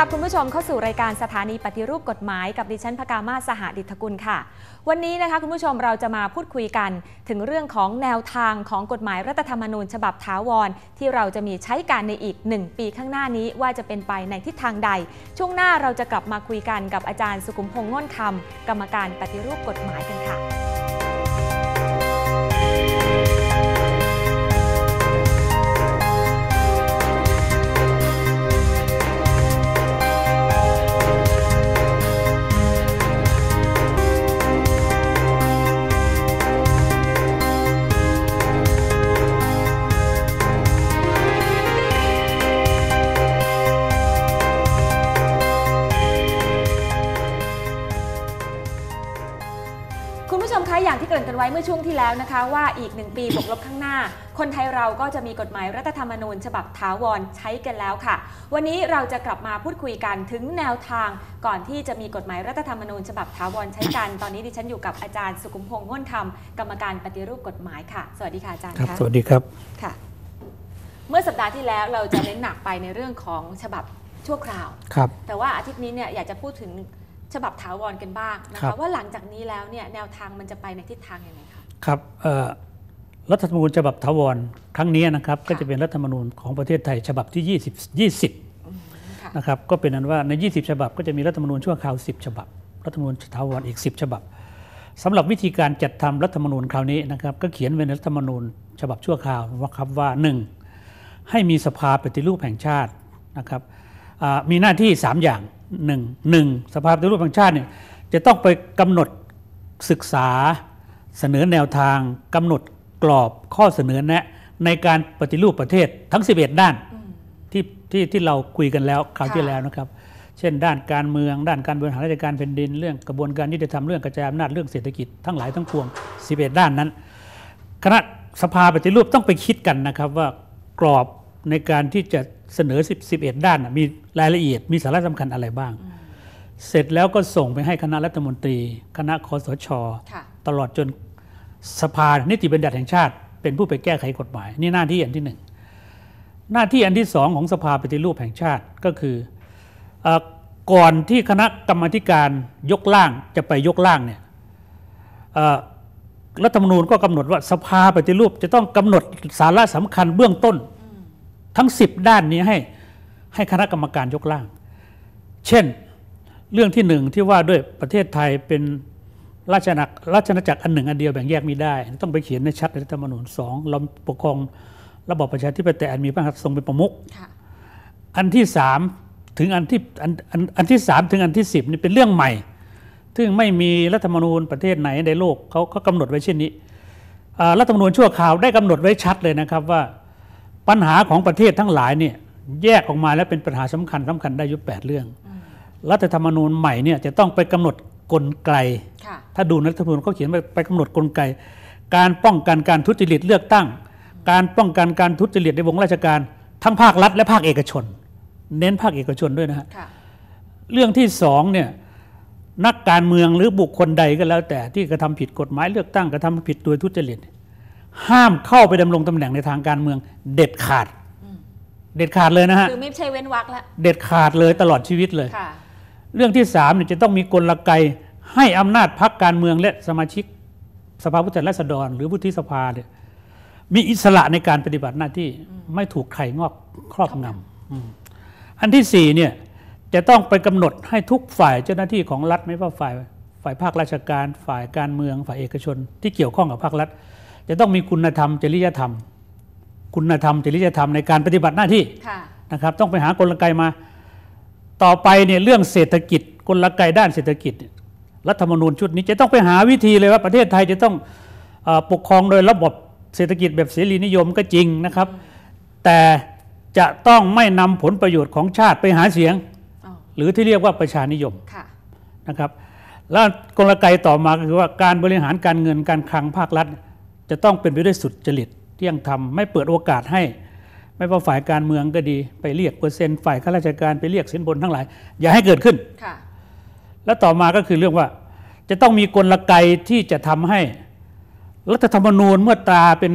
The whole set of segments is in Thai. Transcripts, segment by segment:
รับคุณผู้ชมเข้าสู่รายการสถานีปฏิรูปกฎหมายกับดิฉันพกามาสหดิตกุลค่ะ วันนี้นะคะคุณผู้ชมเราจะมาพูดคุยกันถึงเรื่องของแนวทางของกฎหมายรัฐธรรมนูญฉบับถาวร ที่เราจะมีใช้การในอีก 1ปีข้างหน้านี้ ว่าจะเป็นไปในทิศทางใด ช่วงหน้าเราจะกลับมาคุยกันกับอาจารย์สุขุมพงษ์ง่นคำกรรมการปฏิรูปกฎหมายกันค่ะช่วงที่แล้วนะคะว่าอีกหนึ่งปีบวกลบข้างหน้า คนไทยเราก็จะมีกฎหมายรัฐธรรมนูญฉบับถาวรใช้กันแล้วค่ะ วันนี้เราจะกลับมาพูดคุยกันถึงแนวทางก่อนที่จะมีกฎหมายรัฐธรรมนูญฉบับถาวรใช้กันตอนนี้ดิฉันอยู่กับอาจารย์สุขุมพงษ์ง่นธรรมกรรมการปฏิรูปกฎหมายค่ะ สวัสดีค่ะอาจารย์ครับสวัสดีครับค่ะเมื่อสัปดาห์ที่แล้วเราจะเน้นหนักไปในเรื่องของฉบับชั่วคราวครับแต่ว่าอาทิตย์นี้เนี่ยอยากจะพูดถึงฉบับถาวรกันบ้างนะคคะว่าหลังจากนี้แล้วเนี่ยแนวทางมันจะไปในทิศทางยังไงคะครับรัฐธรรมนูญฉบับถาวรครั้งนี้นะครับ ก็จะเป็นรัฐธรรมนูญของประเทศไทยฉบับที่ 20 20นะครับ ก็เป็นนั้นว่าใน 20ฉบับก็จะมีรัฐธรรมนูญชั่วคราว 10 ฉบับ รัฐธรรมนูญถาวรอีก 10 ฉบับ สำหรับวิธีการจัดทำรัฐธรรมนูญคราวนี้นะครับ ก็เขียนไว้ในรัฐธรรมนูญฉบับชั่วคราว ว่าครับว่า 1 ให้มีสภาปฏิรูปแห่งชาตินะครับมีหน้าที่ 3 อย่าง 1 1 สภาปฏิรูปแห่งชาติเนี่ยจะต้องไปกำหนดศึกษาเสนอแนวทางกำหนดกรอบข้อเสนอแนะในการปฏิรูปประเทศทั้ง 11 ด้านที่ที่ที่เราคุยกันแล้วคราวที่แล้วนะครับ เช่น ด้านการเมืองด้านการบริหารราชการแผ่นดินเรื่องกระบวนการยุติธรรมเรื่องกระจายอำนาจเรื่องเศรษฐกิจทั้งหลายทั้งปวง 11 ด้านนั้น คณะสภาปฏิรูปต้องไปคิดกันนะครับ ว่ากรอบในการที่จะเสนอ 11 ด้านมีรายละเอียด มีสาระสำคัญอะไรบ้างเสร็จแล้วก็ส่งไปให้คณะรัฐมนตรี คณะคอสชตลอดจนสภานิติบัญญัติแห่งชาติเป็นผู้ไปแก้ไขกฎหมายนี่หน้าที่อันที่หนึ่งหน้าที่อันที่สองของสภาปฏิรูปแห่งชาติก็คืออก่อนที่คณะกรรมการยกล่างจะไปยกล่างเนี่ยรัฐธรรมนูญก็กำหนดว่าสภาปฏิรูปจะต้องกำหนดสาระสำคัญเบื้องต้นทั้ง 10 ด้านนี้ให้ให้คณะกรรมการยกล่าง เช่นเรื่องที่หนึ่งที่ว่าด้วยประเทศไทยเป็นราชนาราชนาจักรอันหนึ่งอันเดียวแบ่งแยกไม่ได้ ต้องไปเขียนในชัดในรัฐธรรมนูญสองเราปกครองระบอบประชาธิปไตยอันมีพระมหากษัตริย์ทรงเป็นประมุขอันที่สามถึงอันที่อันอันอันที่สามถึงอันที่สิบนี่เป็นเรื่องใหม่ ซึ่งไม่มีรัฐธรรมนูญประเทศไหนในโลกเขาเขากำหนดไว้เช่นนี้รัฐธรรมนูญชั่วคราวได้กำหนดไว้ชัดเลยนะครับว่า ปัญหาของประเทศทั้งหลายเนี่ยแยกออกมาแล้วเป็นปัญหาสำคัญสำคัญได้ยุบแปดเรื่องรัฐธรรมนูญใหม่เนี่ยจะต้องไปกำหนดกลไกถ้าดูรัฐธรรมนูญเขาเขียนไปกำหนดกลไก การป้องกันการทุจริตเลือกตั้ง การป้องกันการทุจริตในวงราชการทั้งภาครัฐและภาคเอกชน เน้นภาคเอกชนด้วยนะฮะเรื่องที่สองเนี่ยนักการเมืองหรือบุคคลใดก็แล้วแต่ที่กระทำผิดกฎหมาย เลือกตั้งกระทำผิดโดยทุจริต ห้ามเข้าไปดำรงตำแหน่งในทางการเมืองเด็ดขาด เด็ดขาดเลยนะฮะ คือไม่ใช่เว้นวรรคแล้วเด็ดขาดเลยตลอดชีวิตเลยเรื่องที่สามเนี่ยจะต้องมีกลไกให้อำนาจพักการเมืองและสมาชิกสภาผู้แทนราษฎรหรือุ้ีิสภาเนี่ยมีอิสระในการปฏิบัติหน้าที่ไม่ถูกใครงอกครอบงำอันที่สี่เนี่ยจะต้องไปกำหนดให้ทุกฝ่ายเจ้าหน้าที่ของรัฐไม่ว่าฝ่ายฝ่ายภาคราชการฝ่ายการเมืองฝ่ายเอกชน ที่เกี่ยวข้องกับภาครัฐ จะต้องมีคุณธรรม จริยธรรม คุณธรรมจริยธรรมในการปฏิบัติหน้าที่นะครับ ต้องไปหากลไกมาต่อไปเนี่ยเรื่องเศรษฐกิจกลไกด้านเศรษฐกิจรัฐธรรมนูญชุดนี้จะต้องไปหาวิธีเลยว่าประเทศไทยจะต้องอปกครองโดยระบบเศรษฐกิจแบบเสรีนิยมก็จริงนะครับ แต่จะต้องไม่นำผลประโยชน์ของชาติไปหาเสียง หรือที่เรียกว่าประชานิยมนะครับแล้วกลไกต่อมาก็คือว่าการบริหารการเงินการคลังภาครัฐ จะต้องเป็นไปด้วยสุดจริตเที่ยงธรรมไม่เปิดโอกาสให้ไม่ว่าฝ่ายการเมืองก็ดี ไปเรียกเปอร์เซ็นต์ฝ่ายข้าราชการไปเรียกสินบนทั้งหลาย อย่าให้เกิดขึ้น และต่อมาก็คือเรื่องว่า จะต้องมีกลไกที่จะทำให้ รัฐธรรมนูญเมื่อตราเป็น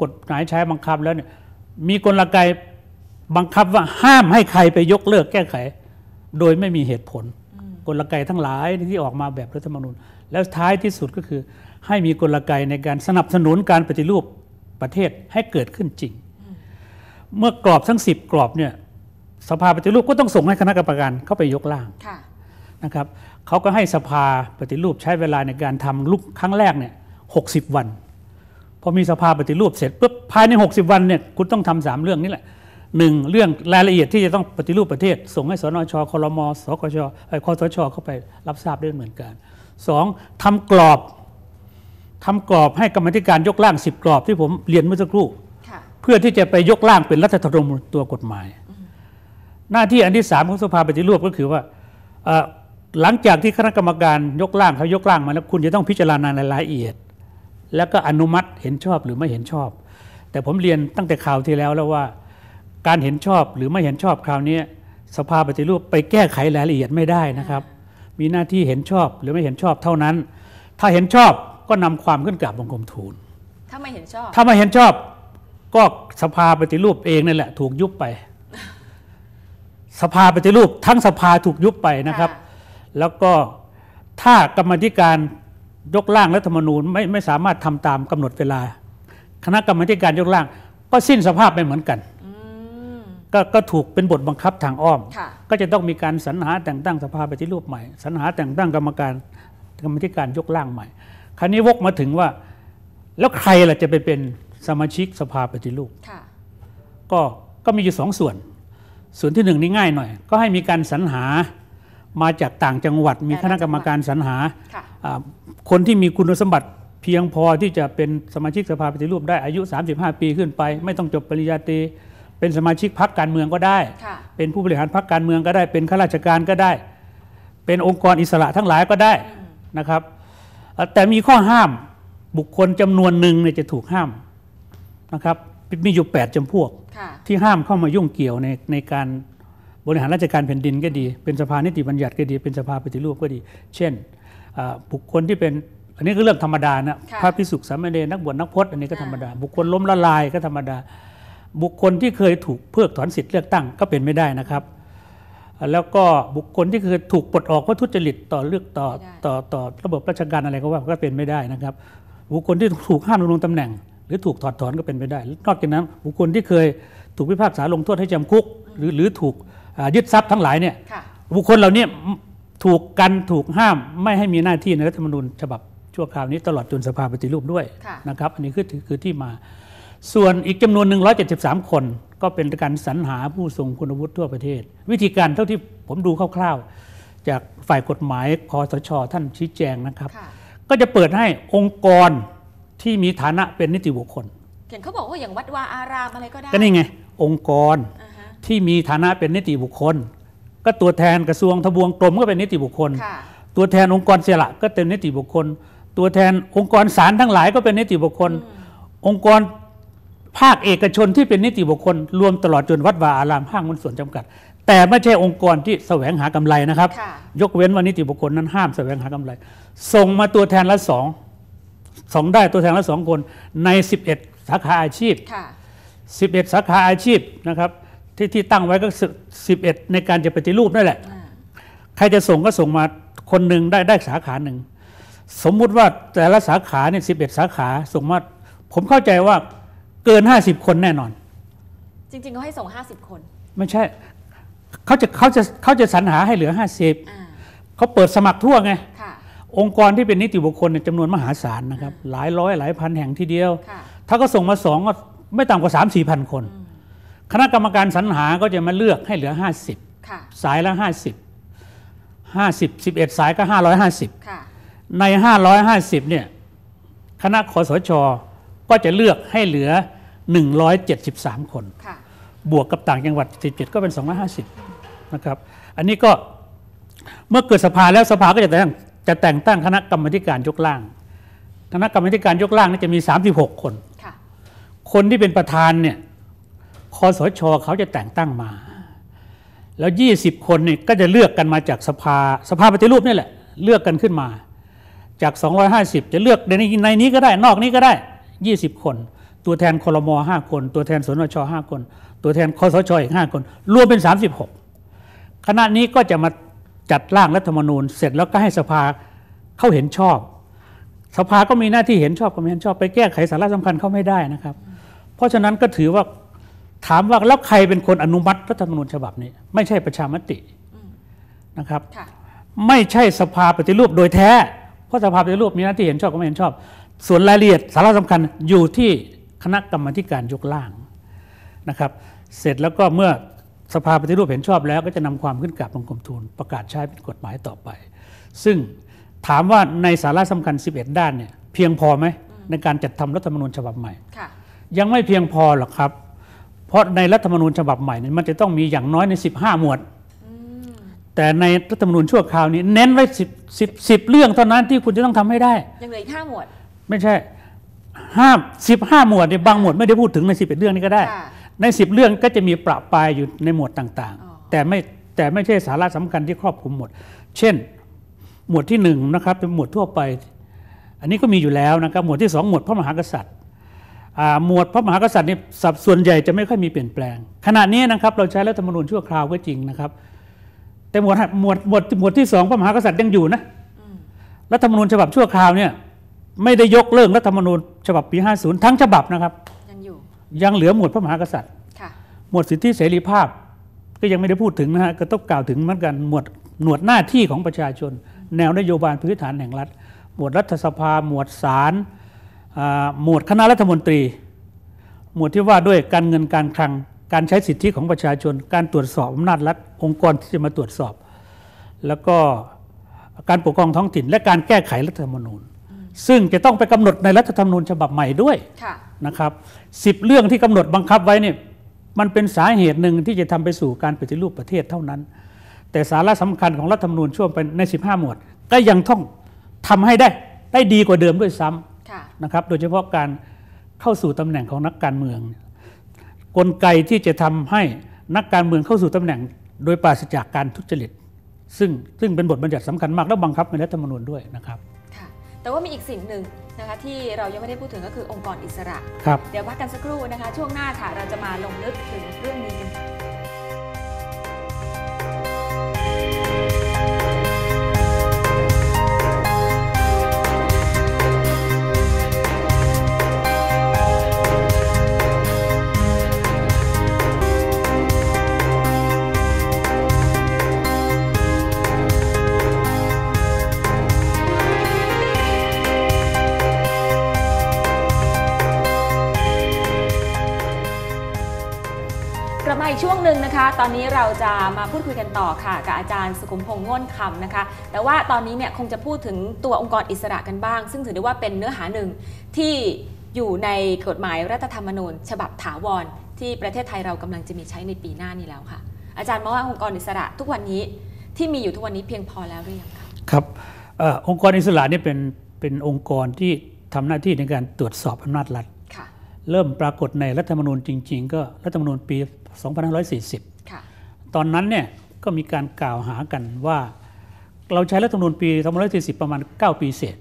กฎหมายใช้บังคับแล้วเนี่ยมีกลไกบังคับว่าห้ามให้ใครไปยกเลิกแก้ไข โดยไม่มีเหตุผล กลไกทั้งหลายที่ออกมาแบบรัฐธรรมนูญ แล้วท้ายที่สุดก็คือให้มีกลไกในการสนับสนุนการปฏิรูปประเทศให้เกิดขึ้นจริงเมื่อกรอบทั้ง 10 กรอบเนี่ยสภาปฏิรูปก็ต้องส่งให้คณะกรรมการเข้าไปยกร่างนะครับเขาก็ให้สภาปฏิรูปใช้เวลาในการทำลุกครั้งแรกเนี่ยหกวัน พอมีสภาปฏิรูปเสร็จปุ๊บภายใน 60 วันเนี่ยคุณต้องทำสามเรื่องนี่แหละหนึ่งเรื่องรายละเอียดที่จะต้องปฏิรูปประเทศส่งให้สนชคลมสกชคอสชเข้าไปรับทราบด้วยเหมือนกันสองทำกรอบทำกรอบให้กรรมธิการยกร่าง 10 กรอบที่ผมเรียนเมื่อสักครู่เพื่อที่จะไปยกร่างเป็นรัฐธรรมนูญตัวกฎหมาย หน้าที่อันที่สามของสภาปฏิรูปก็คือว่าหลังจากที่คณะกรรมการยกร่างเขายกร่างมาแล้วคุณจะต้องพิจารณาในรายละเอียด แล้วก็อนุมัติเห็นชอบหรือไม่เห็นชอบ แต่ผมเรียนตั้งแต่ข่าวที่แล้วแล้วว่าการเห็นชอบหรือไม่เห็นชอบคราวนี้สภาปฏิรูปไปแก้ไขรายละเอียดไม่ได้นะครับ มีหน้าที่เห็นชอบหรือไม่เห็นชอบเท่านั้น ถ้าเห็นชอบก็นำความขึ้นกราบบังคมทูลถ้าไม่เห็นชอบ ถ้าไม่เห็นชอบก็สภาปฏิรูปเองนั่นแหละ ถูกยุบไป สภาปฏิรูป ทั้งสภาถูกยุบไปนะครับ แล้วก็ถ้ากรรมธิการยกร่างรัฐธรรมนูญไม่ไม่สามารถทำตามกำหนดเวลา คณะกรรมธิการยกร่าง ก็สิ้นสภาพไปเหมือนกันกก็ถูกเป็นบทบังคับทางอ้อม ก็จะต้องมีการสรรหาแต่งตั้งสภาปฏิรูปใหม่สรรหาแต่งตั้งกรรมการกรรมธิการยกร่างใหม่ คราวนี้วกมาถึงว่าแล้วใครล่ะจะไปเป็นสมาชิกสภาปฏิรูปก็ก็มีอยู่สองส่วน ส่วนที่หนึ่งนี่ง่ายหน่อย ก็ให้มีการสรรหามาจากต่างจังหวัด มีคณะกรรมการสรรหา คนที่มีคุณสมบัติเพียงพอที่จะเป็นสมาชิกสภาปฏิรูปได้อายุ 35 ปีขึ้นไป ไม่ต้องจบปริญญาตรี เป็นสมาชิกพรรคการเมืองก็ได้ เป็นผู้บริหารพรรคการเมืองก็ได้ เป็นข้าราชการก็ได้ เป็นองค์กรอิสระทั้งหลายก็ได้นะครับ แต่มีข้อห้ามบุคคลจำนวนหนึ่งเนี่ยจะถูกห้ามะครับมีอยู่ 8 จำพวก ที่ห้ามเข้ามายุ่งเกี่ยวในในการบริหารราชการแผ่นดินก็ดี เป็นสภานิติบัญญัติก็ดีเป็นสภาปฏิรูปก็ดี เช่น บุคคลที่เป็น อันนี้ก็เรื่องธรรมดานะพระภิกษุสามเณรนักบวชนักพจน์อันนี้ ก็ธรรมดา บุคคลล้มละลายก็ธรรมดา บุคคลที่เคยถูกเพิกถอนสิทธิ์เลือกตั้ง ก็เป็นไม่ได้นะครับ แล้วก็บุคคลที่เคยถูกปลดออกเพราะทุจริตต่อเลือกต่อต่อต่อระบบราชการอะไรก็ว่าก็เป็นไม่ได้นะครับ บุคคลที่ถูกห้ามลงตำแหน่งหรือถูกถอดถอนก็เป็นไปได้นอกจากนั้นบุคคลที่เคยถูกพิพากษาลงโทษให้จำคุก หรือหรือถูกยึดทรัพย์ทั้งหลายเนี่ยบุคคลเหล่านี้ถูกกันถูกห้าม ไม่ให้มีหน้าที่ในรัฐธรรมนูญฉบับชั่วคราวนี้ตลอดจนสภาปฏิรูปด้วยนะครับอันนี้คือคือที่มา ส่วนอีกจำนวนหนึ่ง173 คน ก็เป็นการสรรหาผู้ทรงคุณวุฒิทั่วประเทศ วิธีการเท่าที่ผมดูคร่าว ๆ จากฝ่ายกฎหมายคอสชท่านชี้แจงนะครับ ก็จะเปิดให้องค์กรที่มีฐานะเป็นนิติบุคคลเียนเขาบอกว่าอย่างวัดวาอารามอะไรก็ได้ ก็นี่ไง องค์กรที่มีฐานะเป็นนิติบุคคลก็ตัวแทนกระทรวงทบวงกรมก็เป็นนิติบุคคล ตัวแทนองค์กรเสียละก็เป็นนิติบุคคล ตัวแทนองค์กรศาลทั้งหลายก็เป็นนิติบุคคล องค์กรภาคเอกชนที่เป็นนิติบุคคลรวมตลอดจนวัดวาอารามห้างมูลนส่วนจำกัด แต่ไม่ใช่องค์กรที่แสวงหากำไรนะครับ ยกเว้นว่านิติบุคคลนั้นห้ามแสวงหากำไร ส่งมาตัวแทนละสองส่งได้ตัวแทนละสองคนใน 11 สาขาอาชีพ 11 สาขาอาชีพนะครับ ที่ที่ตั้งไว้ก็11 ในการจะปฏิรูปนั่นแหละ ใครจะส่งก็ส่งมาคนหนึ่งได้ได้สาขาหนึ่ง สมมุติว่าแต่ละสาขาเนี่ยสิสาขาส่งมาผมเข้าใจว่าเกิน 50 คนแน่นอน จริง ๆ เขาให้ส่ง 50 คน ไม่ใช่เขาจะเขาจะเขาจะสรรหาให้เหลือ 50 เขาเปิดสมัครทั่วไงค่ะองค์กรที่เป็นนิติบุคคลจำนวนมหาศาลนะครับ หลายร้อยหลายพันแห่งทีเดียว ถ้าก็ส่งมาสองก็ไม่ต่ำกว่า 3 4มสี่พันคน คณะกรรมการสรรหาก็จะมาเลือกให้เหลือ 50 สายละ50 50 11 สายก็ 550 ใน 550 เนี่ยคณะคอสช ก็จะเลือกให้เหลือ 173 คน บวกกับต่างจังหวัด 17 ก็เป็น 250นะครับอันนี้ก็เมื่อเกิดสภาแล้วสภาก็จะแต่งจะแต่งตั้งคณะกรรมการยกล่าง คณะกรรมการยกล่างนี่จะมี 36 คน คนที่เป็นประธานเนี่ยคอสช เขาจะแต่งตั้งมา แล้ว 20 คนเนี่ย ก็จะเลือกกันมาจากสภาสภาปฏิรูปนี่แหละเลือกกันขึ้นมา จาก 250 จะเลือกในในนี้ก็ได้ นอกนี้ก็ได้ 20 คน ตัวแทนคลมห้าคน ตัวแทนสนชห้าคน ตัวแทนคอสช อีกห้าคน รวมเป็น 36 คณะนี้ก็จะมาจัดร่างรัฐธรรมนูญ เสร็จแล้วก็ให้สภาเข้าเห็นชอบ สภาก็มีหน้าที่เห็นชอบก็ไม่เห็นชอบไปแก้ไขสาระสำคัญเขาไม่ได้นะครับ เพราะฉะนั้นก็ถือว่าถามว่าแล้วใครเป็นคนอนุมัติรัฐธรรมนูญฉบับนี้ ไม่ใช่ประชามตินะครับ ไม่ใช่สภาปฏิรูปโดยแท้ เพราะสภาปฏิรูปมีหน้าที่เห็นชอบก็ไม่เห็นชอบ ส่วนรายละเอียดสาระสำคัญอยู่ที่คณะกรรมการยกล่างนะครับ เสร็จแล้วก็เมื่อสภาปฏิรูปเห็นชอบแล้วก็จะนำความขึ้นกราบบังคมทูลประกาศใช้เป็นกฎหมายต่อไป ซึ่งถามว่าในสาระสำคัญ 11 ด้านเนี่ยเพียงพอไหม ในการจัดทำรัฐธรรมนูญฉบับใหม่ยังไม่เพียงพอหรอกครับ เพราะในรัฐธรรมนูญฉบับใหม่เนี่ยมันจะต้องมีอย่างน้อยใน 15 หมวด แต่ในรัฐธรรมนูญชั่วคราวนี้เน้นไว้สิบสิบสิบเรื่องเท่านั้นที่คุณจะต้องทำให้ได้ยังเหลืออีกห้าหมวด ไม่ใช่ห้าสิบห้าหมวดเนี่ยบางหมวดไม่ได้พูดถึงในสิบเอ็ดเรื่องนี้ก็ได้ในสิบเรื่องก็จะมีประปายอยู่ในหมวดต่างๆ แต่ไม่แต่ไม่ใช่สาระสำคัญที่ครอบคลุมหมด เช่นหมวดที่หนึ่งนะครับ เป็นหมวดทั่วไป อันนี้ก็มีอยู่แล้วนะครับ หมวดที่สองหมวดพระมหากษัตริย์หมวดพระมหากษัตริย์นี่สับส่วนใหญ่จะไม่ค่อยมีเปลี่ยนแปลงขณะนี้นะครับ เราใช้รัฐธรรมนูญชั่วคราวก็จริงนะครับ แต่หมวดหมวดหมวดหมวดที่สองพระมหากษัตริย์ยังอยู่นะรัฐธรรมนูญฉบับชั่วคราวเนี่ย ไม่ได้ยกเลิกรัฐธรรมนูญฉบับปี 50 ทั้งฉบับนะครับยังเหลือหมวดพระมหากษัตริย์ หมวดสิทธิเสรีภาพ ก็ยังไม่ได้พูดถึงนะฮะ ก็ต้องกล่าวถึงเหมือนกัน หมวดหมวดหน้าที่ของประชาชน แนวนโยบายพื้นฐานแห่งรัฐ หมวดรัฐสภา หมวดศาลหมวดคณะรัฐมนตรี หมวดที่ว่าด้วยการเงิน การคลัง การใช้สิทธิของประชาชน การตรวจสอบอำนาจรัฐ องค์กรที่จะมาตรวจสอบ แล้วก็การปกครองท้องถิ่น และการแก้ไขรัฐธรรมนูญ ซึ่งจะต้องไปกำหนดในรัฐธรรมนูญฉบับใหม่ด้วยนะครับสิบเรื่องที่กำหนดบังคับไว้เนี่ยมันเป็นสาเหตุหนึ่งที่จะทำไปสู่การปฏิรูปประเทศเท่านั้น แต่สาระสำคัญของรัฐธรรมนูญช่วงไปใน 15หมวดก็ยังต้องทำให้ได้ ได้ดีกว่าเดิมด้วยซ้ำนะครับโดยเฉพาะการเข้าสู่ตำแหน่งของนักการเมือง กลไกที่จะทำให้นักการเมืองเข้าสู่ตำแหน่ง โดยปราศจากการทุจริตซึ่งซึ่งเป็นบทบัญญัติสำคัญมากและบังคับในรัฐธรรมนูญด้วยนะครับแต่ว่ามีอีกสิ่งหนึ่งนะคะที่เรายังไม่ได้พูดถึงก็คือองค์กรอิสระ ครับเดี๋ยวพักกันสักครู่นะคะช่วงหน้าค่ะเราจะมาลงลึกถึงเรื่องนี้กันค่ะตอนนี้เราจะมาพูดคุยกันต่อค่ะ กับอาจารย์สุขุมพงษ์ง่นคำนะคะแต่ว่าตอนนี้เนี่ยคงจะพูดถึงตัวองค์กรอิสระกันบ้าง ซึ่งถือได้ว่าเป็นเนื้อหาหนึ่งที่อยู่ในกฎหมายรัฐธรรมนูญ ฉบับถาวรที่ประเทศไทยเรากำลังจะมีใช้ในปีหน้านี้แล้วค่ะอาจารย์มองว่าองค์กรอิสระ ทุกวันนี้ที่มีอยู่ทุกวันนี้เพียงพอแล้วหรือยังคะครับอองค์กรอิสระนี่เป็นเป็นองค์กรที่ทำหน้าที่ในการตรวจสอบอำนาจรัฐเริ่มปรากฏในรัฐธรรมนูญจริง ๆ ก็รัฐธรรมนูญปี 2540ตอนนั้นเนี่ยก็มีการกล่าวหากันว่า เราใช้รัฐธรรมนูญปี2540 ประมาณ 9 ปีเศษ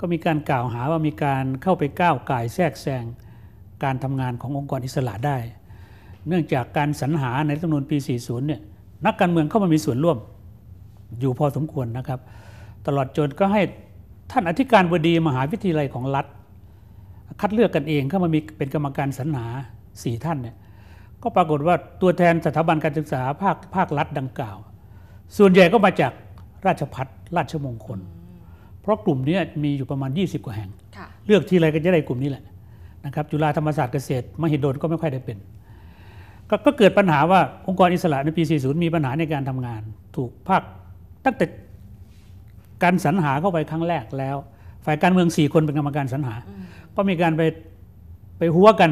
ก็มีการกล่าวหาว่ามีการเข้าไปก้าวไก่แทรกแซงการทำงานขององค์กรอิสระได้ เนื่องจากการสรรหาในรัฐธรรมนูญปี 40 เนี่ย นักการเมืองเข้ามามีส่วนร่วม อยู่พอสมควรนะครับ ตลอดจนก็ให้ท่านอธิการบดีมหาวิทยาลัยของรัฐคัดเลือกกันเองเข้ามามีเป็นกรรมการสรรหา 4 ท่านเนี่ยก็ปรากฏว่าตัวแทนสถาบันการศึกษา ภาคภาครัฐดังกล่าว ส่วนใหญ่ก็มาจากราชพัฒราชมงคล เพราะกลุ่มนี้มีอยู่ประมาณ 20 กว่าแห่ง เลือกที่ไรก็จะได้กลุ่มนี้แหละนะครับจุฬาธรรมศาสตร์เกษตร มหิดลก็ไม่ค่อยได้เป็นกก็เกิดปัญหาว่าองค์กรอิสระในปี 40 มีปัญหาในการทำงานถูกภาคตั้งแต่การสรรหาเข้าไปครั้งแรกแล้ว ฝ่ายการเมือง4คนเป็นกรรมการสรรหาก็มีการไปไปหัวกัน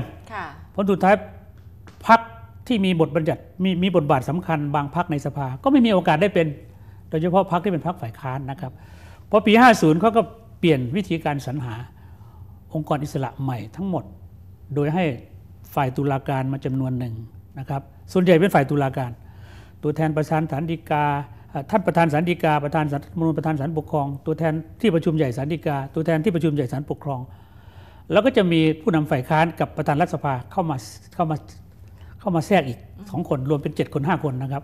ผลสุดท้ายพักที่มีบทบัญญัติมีมีบทบาทสำคัญบางพักในสภาก็ไม่มีโอกาสได้เป็น โดยเฉพาะพักที่เป็นพักฝ่ายค้านนะครับพอปี50เขาก็เปลี่ยนวิธีการสรรหา องค์กรอิสระใหม่ทั้งหมด โดยให้ฝ่ายตุลาการมาจำนวนหนึ่งนะครับส่วนใหญ่เป็นฝ่ายตุลาการ ตัวแทนประธานสารดีกาท่านประธานสารดีกาประธานสารมนุประธานสารปกครองตัวแทนที่ประชุมใหญ่สารดีกาตัวแทนที่ประชุมใหญ่สารปกครอง แล้วก็จะมีผู้นำฝ่ายค้านกับประธานรัฐสภาเข้ามาเข้ามาเข้ามาแทรกอีกสองคน รวมเป็นเจ็ดคนห้าคนนะครับ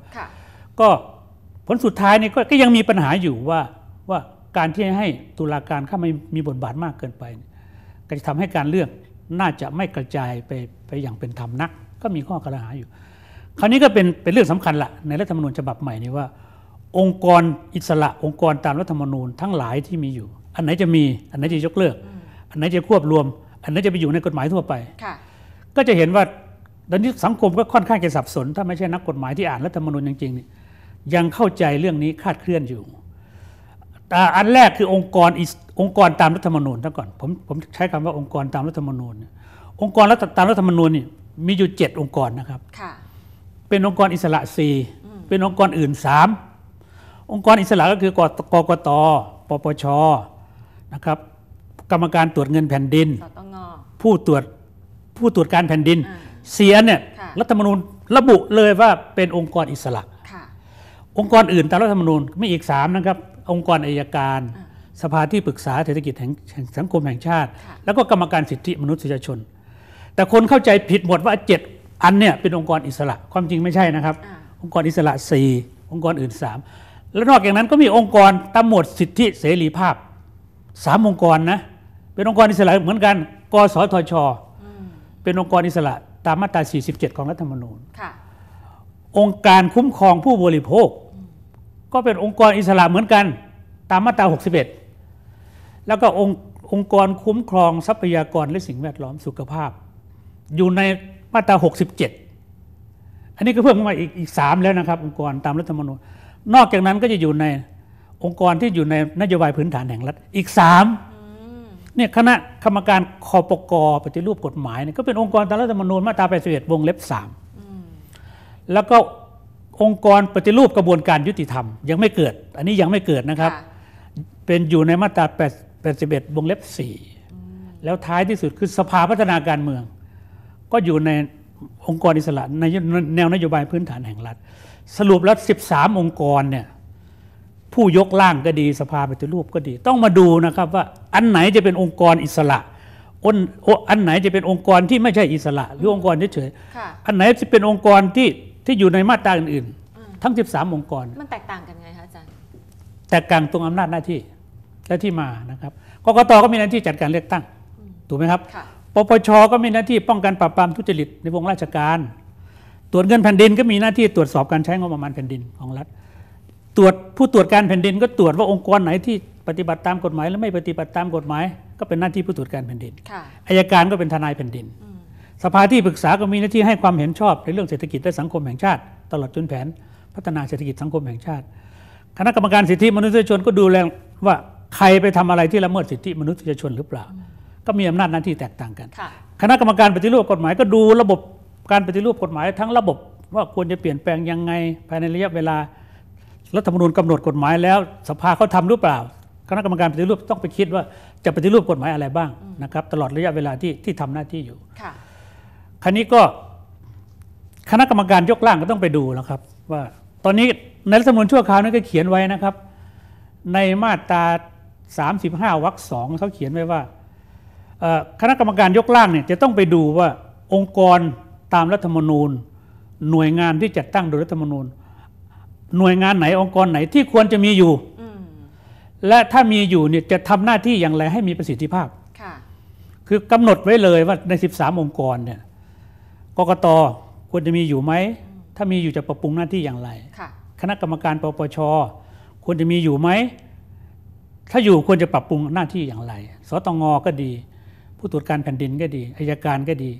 ก็ผลสุดท้ายนี่ก็ยังมีปัญหาอยู่ว่าว่าการที่ให้ตุลาการเข้ามามีบทบาทมากเกินไป ก็จะทำให้การเลือกน่าจะไม่กระจายไปไปอย่างเป็นธรรมนัก ก็มีข้อกระหาอยู่ คราวนี้ก็เป็นเป็นเรื่องสำคัญละในรัฐธรรมนูญฉบับใหม่นี้ว่าองค์กรอิสระ องค์กรตามรัฐธรรมนูญทั้งหลายที่มีอยู่ อันไหนจะมีอันไหนจะยกเลิกอันไหนจะควบรวม อันไหนจะไปอยู่ในกฎหมายทั่วไปก็จะเห็นว่าตอนนี้สังคมก็ค่อนข้างจะสับสนถ้าไม่ใช่นักกฎหมายที่อ่านรัฐธรรมนูญจริงๆนี่ยังเข้าใจเรื่องนี้คาดเคลื่อนอยู่ อันแรกคือองค์กรองค์กรตามรัฐธรรมนูญทั้งก่อนผมผมใช้คำว่าองค์กรตามรัฐธรรมนูญองค์กรตามรัฐธรรมนูญนี่มีอยู่เจ็ดองค์กรนะครับเป็นองค์กรอิสระสี่เป็นองค์กรอื่นสามองค์กรอิสระก็คือกกกตปปชนะครับ กรรมการตรวจเงินแผ่นดินผู้ตรวจผู้ตรวจการแผ่นดินเสียเนี่ยรัฐธรรมนูญระบุเลยว่าเป็นองค์กรอิสระองค์กรอื่น ตามรัฐธรรมนูญไม่อีกสามนะครับองค์กรอายการ สภาที่ปรึกษาเศรษฐกิจ แห่งสังคมแห่งชาติ แล้วก็กรรมการสิทธิมนุษยชน แต่คนเข้าใจผิดหมดว่าเจ็ดอันเนี่ยเป็นองค์กรอิสระ ความจริงไม่ใช่นะครับ องค์กรอิสระสี่องค์กรอื่นสามและนอกจากนั้นก็มีองค์กรตามหมวดสิทธิเสรีภาพสามองค์กรนะเป็นองค์กรอิสระเหมือนกันกสทช เป็นองค์กรอิสระตามมาตรา 47 ของรัฐธรรมนูญ องค์การคุ้มครองผู้บริโภค ก็เป็นองค์กรอิสระเหมือนกันตามมาตรา 61 แล้วก็องค์องค์กรคุ้มครองทรัพยากรและสิ่งแวดล้อมสุขภาพ อยู่ในมาตรา 67 อันนี้ก็เพิ่มขึ้นมาอีกอีกสามแล้วนะครับองค์กรตามรัฐธรรมนูญ นอกจากนั้นก็จะอยู่ในองค์กรที่อยู่ในนโยบายพื้นฐานแห่งรัฐอีกสามเนี่ยคณะกรรมการคอปกรปฏิรูปกฎหมายเนี่ยก็เป็นองค์กรตามรัฐธรรมนูญมาตราแปดสิบเอ็ดวงเล็บสามแล้วก็องค์กรปฏิรูปกระบวนการยุติธรรมยังไม่เกิด อันนี้ยังไม่เกิดนะครับเป็นอยู่ในมาตราแปดสิบเอ็ดวงเล็บสี่แล้วท้ายที่สุดคือสภาพัฒนาการเมือง ก็อยู่ในองค์กรอิสระในแนวนโยบายพื้นฐานแห่งรัฐสรุปแล้ว13 องค์กรเนี่ยผู้ยกล่างก็ดีสภาปฏิรูปก็ดีต้องมาดูนะครับว่าอันไหนจะเป็นองค์กรอิสระอันอันไหนจะเป็นองค์กรที่ไม่ใช่อิสระ หรือองค์กรเฉยๆอันไหนจะเป็นองค์กรที่ที่อยู่ในมาตราอื่น ๆ ทั้ง 13 องค์กร มันแตกต่างกันไงคะอาจารย์ แตกต่างตรงอำนาจหน้าที่หน้าที่มานะครับ กกตก็มีหน้าที่จัดการเลือกตั้ง ถูกไหมครับ ปปชก็มีหน้าที่ป้องกันปราบปรามทุจริตในวงราชการ ตรวจเงินแผ่นดินก็มีหน้าที่ตรวจสอบการใช้งบประมาณแผ่นดิน ของรัฐตรวจผู้ตรวจการแผ่นดินก็ตรวจว่าองค์กรไหนที่ปฏิบัติตามกฎหมายและไม่ปฏิบัติตามกฎหมาย ก็เป็นหน้าที่ผู้ตรวจการแผ่นดินอายการก็เป็นทนายแผ่นดิน สภาที่ปรึกษาก็มีหน้าที่ให้ความเห็นชอบในเรื่องเศรษฐกิจและสังคมแห่งชาติตลอดจนแผนพัฒนาเศรษฐกิจสังคมแห่งชาติ คณะกรรมการสิทธิมนุษยชนก็ดูแลว่าใครไปทำอะไรที่ละเมิดสิทธิมนุษยชนหรือเปล่า ก็มีอำนาจหน้าที่แตกต่างกัน คณะกรรมการปฏิรูปกฎหมายก็ดู ระบบการปฏิรูปกฎหมายทั้งระบบ ว่าควรจะเปลี่ยนแปลงยังไงภายในระยะเวลารัฐธรรมนูญกำหนดกฎหมายแล้ว สภาเขาทำหรือเปล่า คณะกรรมการปฏิรูปต้องไปคิดว่าจะปฏิรูปกฎหมายอะไรบ้างนะครับ ตลอดระยะเวลาที่ที่ทำหน้าที่อยู่ครั้นี้ก็คณะกรรมการยกร่างก็ต้องไปดูแล้วครับว่าตอนนี้ในรัฐธรรมนูญชั่วคราวนั้นก็เขียนไว้นะครับ ในมาตรา35วรรคสองเขาเขียนไว้ว่าคณะกรรมการยกร่างเนี่ยจะต้องไปดูว่าองค์กรตามรัฐธรรมนูญ หน่วยงานที่จัดตั้งโดยรัฐธรรมนูญหน่วยงานไหนองค์กรไหนที่ควรจะมีอยู่ และถ้ามีอยู่เนี่ยจะทำหน้าที่อย่างไรให้มีประสิทธิภาพ คือกำหนดไว้เลยว่าใน 13 องค์กรเนี่ย กกตควรจะมีอยู่ไหม ถ้ามีอยู่จะปรับปรุงหน้าที่อย่างไร คณะกรรมการปปชควรจะมีอยู่ไหม ถ้าอยู่ควรจะปรับปรุงหน้าที่อย่างไร สตงก็ดี ผู้ตรวจการแผ่นดินก็ดีอายการก็ดี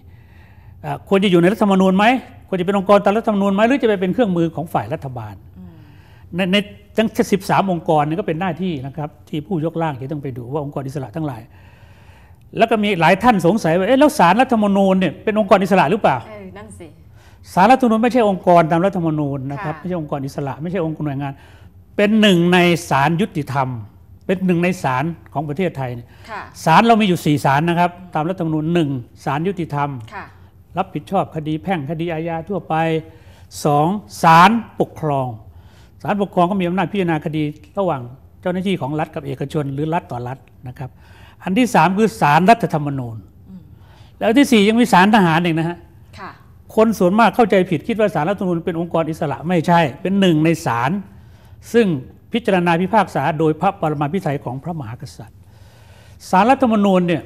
ควรจะอยู่ในรัฐธรรมนูญไหม ควรจะเป็นองค์กรตามรัฐธรรมนูญไหมหรือจะไปเป็นเครื่องมือของฝ่ายรัฐบาลในในทั้งสสิบามองค์กรนี่ก็เป็นหน้าที่นะครับที่ผู้ยกร่างจะต้องไปดูว่าองค์กรอิสระทั้งหลายแล้วก็มีหลายท่านสงสัยว่าเอ๊ะแล้วสารรัฐธรรมนูญเนี่ยเป็นองค์กรอิสระหรือเปล่าเออนั่นสิสารรัฐธรรมนูญไม่ใช่องค์กรตามรัฐธรรมนูญนะครับไม่ใช่องค์กรอิสระไม่ใช่องค์กรหน่วยงาน เป็นหนึ่งในสารยุติธรรม เป็นหนึ่งในสารของประเทศไทยสารเรามีอยู่สี่สารนะครับตามรัฐธรรมนูญหนึ่งสารยุติธรรมรับผิดชอบคดีแพ่งคดีอาญาทั่วไปสองสารปกครองศาลปกครองก็มีอำนาจพิจารณาคดี ระหว่างเจ้าหน้าที่ของรัฐกับเอกชนหรือรัฐต่อรัฐนะครับ อันที่สามคือศาลรรัฐธรรมนูญแล้วที่สี่ยังมีศาลทหารเองนะฮะคนส่วนมากเข้าใจผิดคิดว่าศาลรัฐธรรมนูญเป็นองค์กรอิสระไม่ใช่เป็นหนึ่งในศาลซึ่งพิจารณาพิพากษาโดยพระปรมาภิไธยของพระมหากษัตริย์ศาลรัฐธรรมนูญเนี่ย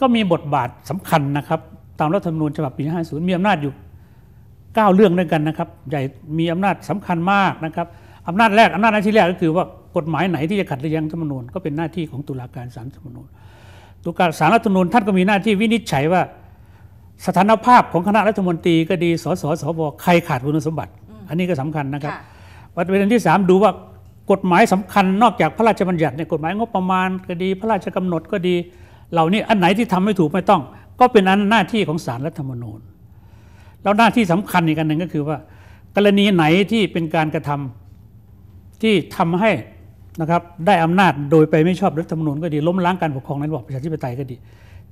ก็มีบทบาทสำคัญนะครับตามรัฐธรรมนูญฉบับปี50มีอำนาจอยู่9เรื่องด้วยกันนะครับใหญ่มีอำนาจสำคัญมากนะครับอำนาจแรกอำนาจนที่แรกก็คือว่ากฎหมายไหนที่จะขัดหรือยังธรรมนูญก็เป็นหน้าที่ของตุลาการศาลธรรมนูญตุลาการศาลรัฐธรรมนูญท่านก็มีหน้าที่วินิจฉัยว่าสถานภาพของคณะรัฐมนตรีก็ดี สสสวใครขาดคุณสมบัติ อันนี้ก็สำคัญนะครับประเด็นที่ 3 ดูว่ากฎหมายสำคัญนอกจากพระราชบัญญัติเนี่ยกฎหมายงบประมาณก็ดีพระราชกำหนดก็ดี เหล่านี้อันไหนที่ทำไม่ถูกไม่ต้อง ก็เป็นอันหน้าที่ของศาลรัฐธรรมนูญแล้วหน้าที่สำคัญอีกอันหนึ่งก็คือว่า กรณีไหนที่เป็นการกระทำที่ทำให้นะครับได้อำนาจโดยไปไม่ชอบรัฐธรรมนูญก็ดีล้มล้างการปกครองในระบอบประชาธิปไตยก็ดี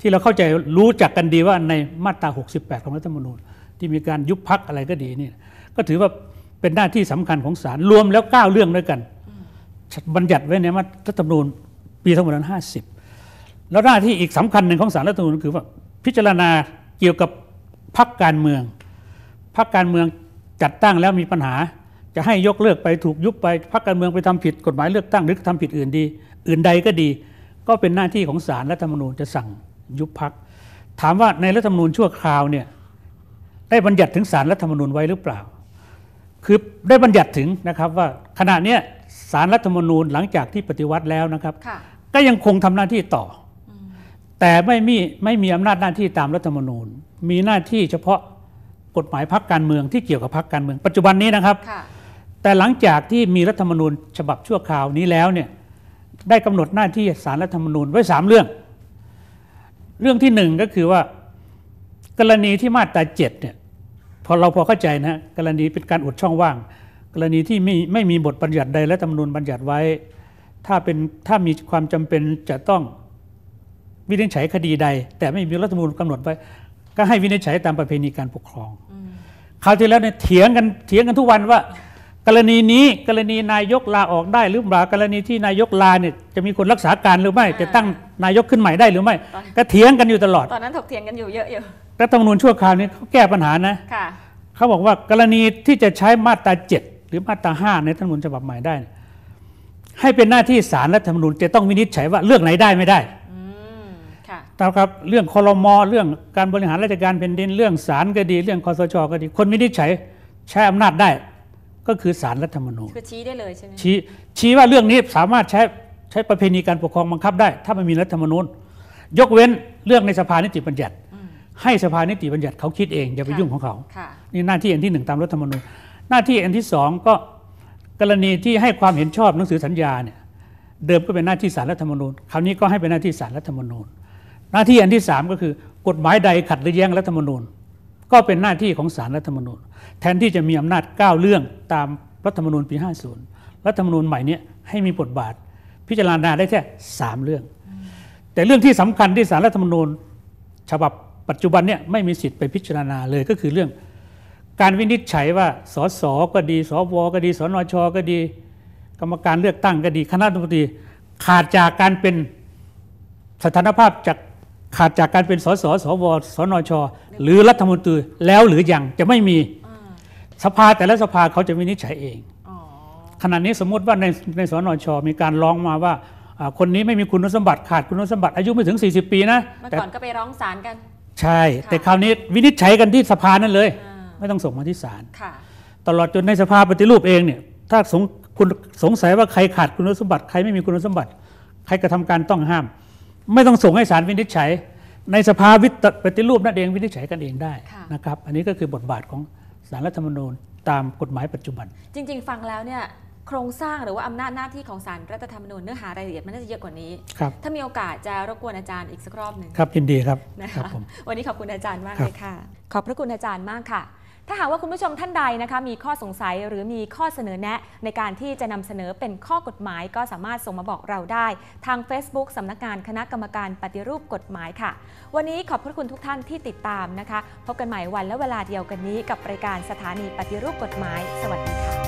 ที่เราเข้าใจรู้จักกันดีว่าในมาตรา68 ของรัฐธรรมนูญ ที่มีการยุบพักอะไรก็ดีนี่ก็ถือว่าเป็นหน้าที่สำคัญของศาลรวมแล้ว9เรื่องด้วยกัน บัญญัติไว้ในมาตรัฐธรรมนูญปี2550 แล้วหน้าที่อีกสำคัญหนึ่งของศาลรัฐธรรมนูญคือ ว่า พิจารณาเกี่ยวกับพักการเมืองพรรคการเมืองจัดตั้งแล้วมีปัญหา จะให้ยกเลิกไปถูกยุบไปพรรคการเมืองไปทำผิดกฎหมายเลือกตั้งหรือทำผิดอื่นดี อื่นใดก็ดี ก็เป็นหน้าที่ของศาลรัฐธรรมนูญ จะสั่งยุบพรรคถามว่าในรัฐธรรมนูญชั่วคราวเนี่ยได้บัญญัติถึงศาลรัฐธรรมนูญไว้หรือเปล่า คือได้บัญญัติถึงนะครับ ว่าขณะนี้ศาลรัฐธรรมนูญหลังจากที่ปฏิวัติแล้วนะครับก็ยังคงทำหน้าที่ต่อแต่ไม่มีไม่มีอำนาจหน้าที่ตามรัฐธรรมนูญ มีหน้าที่เฉพาะกฎหมายพักการเมืองที่เกี่ยวกับพักการเมือง ปัจจุบันนี้นะครับ แต่หลังจากที่มีรัฐธรรมนูญ ฉบับชั่วคราวนี้แล้วเนี่ยได้กำหนดหน้าที่สารรัฐธรรมนูญไว้ 3 เรื่อง เรื่องที่1ก็คือว่า กรณีที่มาตราเจ็ดเนี่ยพอเราพอเข้าใจนะ กรณีเป็นการอุดช่องว่าง กรณีที่ไม่ไม่มีบทบัญญัติใดและธรรมนูญบัญญัติไว้ ถ้าเป็นถ้ามีความจำเป็นจะต้องวินิจฉัยคดีใด แต่ไม่มีรัฐธรรมนูญกำหนดไว้ก็ให้วินิจฉัยตามประเพณีการปกครอง คราวที่แล้วเนี่ยเถียงกันเถียงกันทุกวันว่า กรณีนี้กรณีนายกลาออกได้ หรือเปล่ากรณีที่นายกลาเนี่ยจะมีคนรักษาการหรือไม่ จะตั้งนายกขึ้นใหม่ได้หรือไม่ ก็เถียงกันอยู่ตลอด ตอนนั้นถกเถียงกันอยู่เยอะอยู่รัฐธรรมนูญชั่วคราวนี้เขาแก้ปัญหานะเขาบอกว่ากรณีที่จะใช้มาตราเจ็ดหรือมาตราห้าในรัฐธรรมนูญฉบับใหม่ได้ให้เป็นหน้าที่ศาลรัฐธรรมนูญจะต้องวินิจฉัยว่าเลือกไหนได้ไม่ได้นะครับเรื่องคอรมอเรื่องการบริหารราชการแผ่นดินเรื่องศาลก็ดี เรื่องคอสชก็ดีคนวินิจฉัย ใช้อำนาจได้ก็คือศาลรัฐธรรมนูญคือชี้ได้เลยใช่ไหมชี้ชี้ว่าเรื่องนี้สามารถใช้ ใช้ประเพณีการปกครองบังคับได้ ถ้ามันมีรัฐธรรมนูญ ยกเว้นเรื่องในสภานิติบัญญัติให้สภานิติบัญญัติเขาคิดเอง อย่าไปยุ่งของเขานี่หน้าที่อันที่หนึ่งตามรัฐธรรมนูญ หน้าที่อันที่สองก็กรณีที่ให้ความเห็นชอบหนังสือสัญญาเนี่ยเดิมก็เป็นหน้าที่สารรัฐธรรมนูญคราวนี้ก็ให้เป็นหน้าที่สารรัฐธรรมนูญหน้าที่อันที่ 3 ก็คือกฎหมายใดขัดหรือแย้งรัฐธรรมนูญ ก็เป็นหน้าที่ของศาลรัฐธรรมนูญ แทนที่จะมีอำนาจก้าวเรื่องตามรัฐธรรมนูญปี 50 รัฐธรรมนูญใหม่นี้ให้มีบทบาทพิจารณาได้แค่3 เรื่อง แต่เรื่องที่สำคัญที่สารรัฐธรรมนูญ ฉบับปัจจุบันเนี่ยไม่มีสิทธิ์ไปพิจารณาเลยก็คือเรื่องการวินิจฉัยว่าสสก็ดี สวก็ดีสนชก็ดีกรรมการเลือกตั้งก็ดีคณะรัฐมนตรีขาดจากการเป็นสถานภาพจากขาดจากการเป็นสสสวสนชหรือรัฐมนตรีแล้วหรือยังจะไม่มีสภาแต่ละสภาเขาจะวินิจฉัยเองขณะนี้สมมติว่าในในสนชมีการร้องมาว่าคนนี้ไม่มีคุณสมบัติขาดคุณสมบัติอายุไม่ถึง 40 ปีนะเมื่อก่อนก็ไปร้องศาลกัน ใช่แต่คราวนี้วินิจฉัยกันที่สภา นั่นเลย ไม่ต้องส่งมาที่ศาลตลอดจนในสภาปฏิรูปเองเนี่ยถ้าสงคุณสงสัยว่าใครขาดคุณสมบัติใครไม่มีคุณสมบัติใครกระทำาการต้องห้ามไม่ต้องส่งให้ศาลวินิจฉัย ในสภาวิปฏิรูปนั่นเองวินิจฉัยกันเองได้นะครับอันนี้ก็คือบทบาทของสารรัฐธรรมนูญตามกฎหมายปัจจุบัน จริง ๆ ฟังแล้วเนี่ยโครงสร้างหรือว่าอำนาจหน้าที่ของสารรัฐธรรมนูญเนื้อหารายละเอียดมันน่าจะเยอะกว่านี้ ถ้ามีโอกาสจะรบกวนอาจารย์อีกสักรอบหนึ่งครับยินดีครับนะคะวันนี้ขอบคุณอาจารย์มากเลยค่ะขอบพระคุณอาจารย์มากค่ะถ้าหากว่าคุณผู้ชมท่านใดนะคะ มีข้อสงสัยหรือมีข้อเสนอแนะในการที่จะนำเสนอเป็นข้อกฎหมายก็สามารถส่งมาบอกเราได้ ทาง Facebook สำนักงานคณะกรรมการปฏิรูปกฎหมายค่ะ วันนี้ขอบพระคุณทุกท่านที่ติดตามนะคะพบกันใหม่วันและเวลาเดียวกันนี้ กับรายการสถานีปฏิรูปกฎหมาย สวัสดีค่ะ